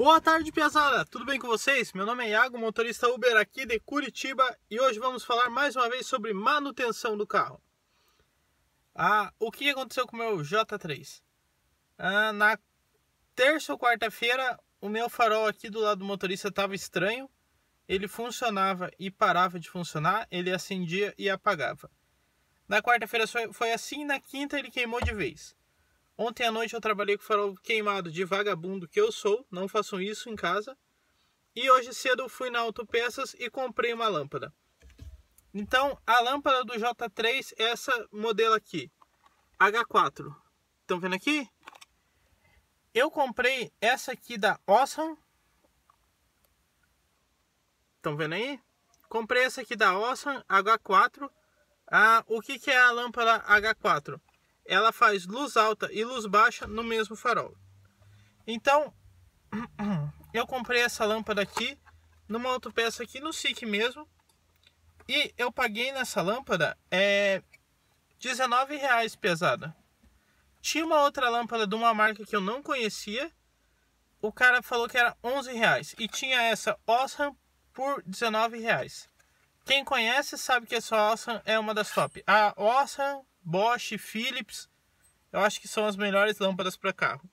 Boa tarde, Piazada! Tudo bem com vocês? Meu nome é Iago, motorista Uber aqui de Curitiba e hoje vamos falar mais uma vez sobre manutenção do carro. Ah, o que aconteceu com o meu J3? Ah, na terça ou quarta-feira, o meu farol aqui do lado do motorista estava estranho. Ele funcionava e parava de funcionar, ele acendia e apagava. Na quarta-feira foi assim, na quinta ele queimou de vez. Ontem à noite eu trabalhei com farol queimado de vagabundo que eu sou, não façam isso em casa. E hoje cedo eu fui na Autopeças e comprei uma lâmpada. Então, a lâmpada do J3 é essa modelo aqui, H4. Estão vendo aqui? Eu comprei essa aqui da Awesome. Estão vendo aí? Comprei essa aqui da Awesome H4. Ah, o que, que é a lâmpada H4? ela faz luz alta e luz baixa no mesmo farol. Então, eu comprei essa lâmpada aqui numa autopeça aqui no SIC mesmo. E eu paguei nessa lâmpada é, 19 reais pesada. Tinha uma outra lâmpada de uma marca que eu não conhecia. O cara falou que era 11 reais. E tinha essa Osram por 19 reais. Quem conhece sabe que essa Osram é uma das top. A Osram Bosch, Philips, eu acho que são as melhores lâmpadas para carro.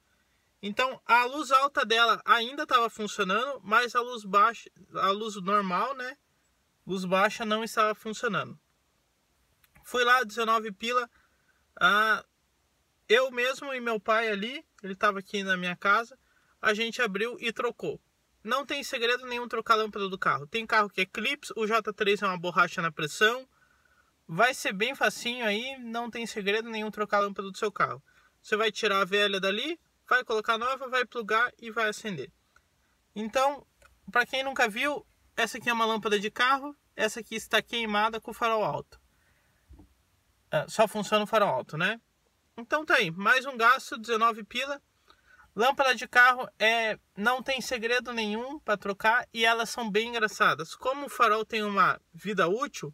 Então a luz alta dela ainda estava funcionando, mas a luz baixa, a luz normal, né? Luz baixa não estava funcionando. Fui lá 19 pila, ah, eu mesmo e meu pai ali, ele estava aqui na minha casa, a gente abriu e trocou. Não tem segredo nenhum trocar a lâmpada do carro. Tem carro que é Eclipse, o J3 é uma borracha na pressão, Vai ser bem facinho aí, não tem segredo nenhum trocar a lâmpada do seu carro. Você vai tirar a velha dali, vai colocar nova, vai plugar e vai acender. Então, para quem nunca viu, essa aqui é uma lâmpada de carro, essa aqui está queimada com o farol alto. É, só funciona o farol alto, né? Então tá aí, mais um gasto, 19 pila. Lâmpada de carro é não tem segredo nenhum para trocar e elas são bem engraçadas. Como o farol tem uma vida útil,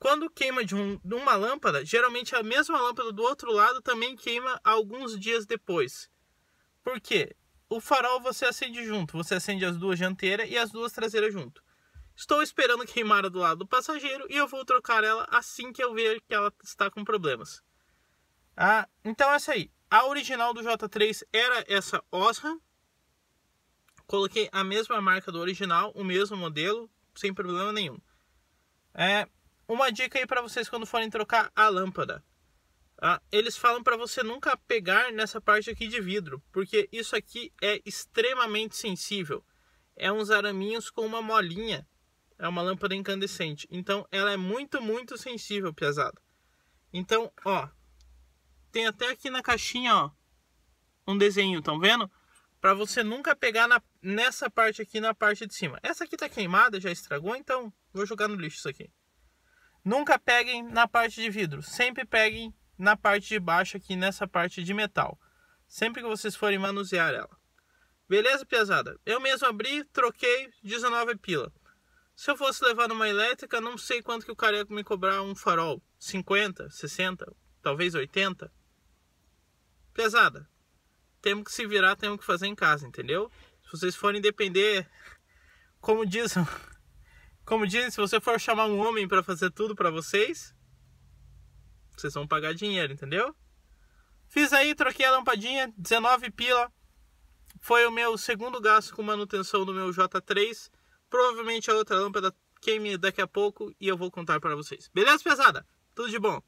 quando queima de, um, de uma lâmpada, geralmente é a mesma lâmpada do outro lado também queima alguns dias depois. Por quê? O farol você acende junto, você acende as duas dianteiras e as duas traseiras junto. Estou esperando queimar do lado do passageiro e eu vou trocar ela assim que eu ver que ela está com problemas. Ah, então é essa aí. A original do J3 era essa Osram. Coloquei a mesma marca do original, o mesmo modelo, sem problema nenhum. É, uma dica aí para vocês quando forem trocar a lâmpada. Ah, eles falam para você nunca pegar nessa parte aqui de vidro, porque isso aqui é extremamente sensível. É uns araminhos com uma molinha. É uma lâmpada incandescente. Então ela é muito, muito sensível, pesada. Então, ó. Tem até aqui na caixinha, ó. Um desenho, estão vendo? Para você nunca pegar na, nessa parte aqui, na parte de cima. Essa aqui tá queimada, já estragou, então vou jogar no lixo isso aqui. Nunca peguem na parte de vidro, sempre peguem na parte de baixo aqui nessa parte de metal. Sempre que vocês forem manusear ela. Beleza, pesada? Eu mesmo abri, troquei, 19 pila. Se eu fosse levar numa elétrica, não sei quanto que o cara ia me cobrar um farol. 50, 60, talvez 80. Pesada. Temos que se virar, temos que fazer em casa, entendeu? Se vocês forem depender, como dizem como dizem, se você for chamar um homem para fazer tudo para vocês, vocês vão pagar dinheiro, entendeu? Fiz aí, troquei a lampadinha, 19 pila. Foi o meu segundo gasto com manutenção do meu J3. Provavelmente a outra lâmpada queime daqui a pouco e eu vou contar para vocês. Beleza, pesada? Tudo de bom.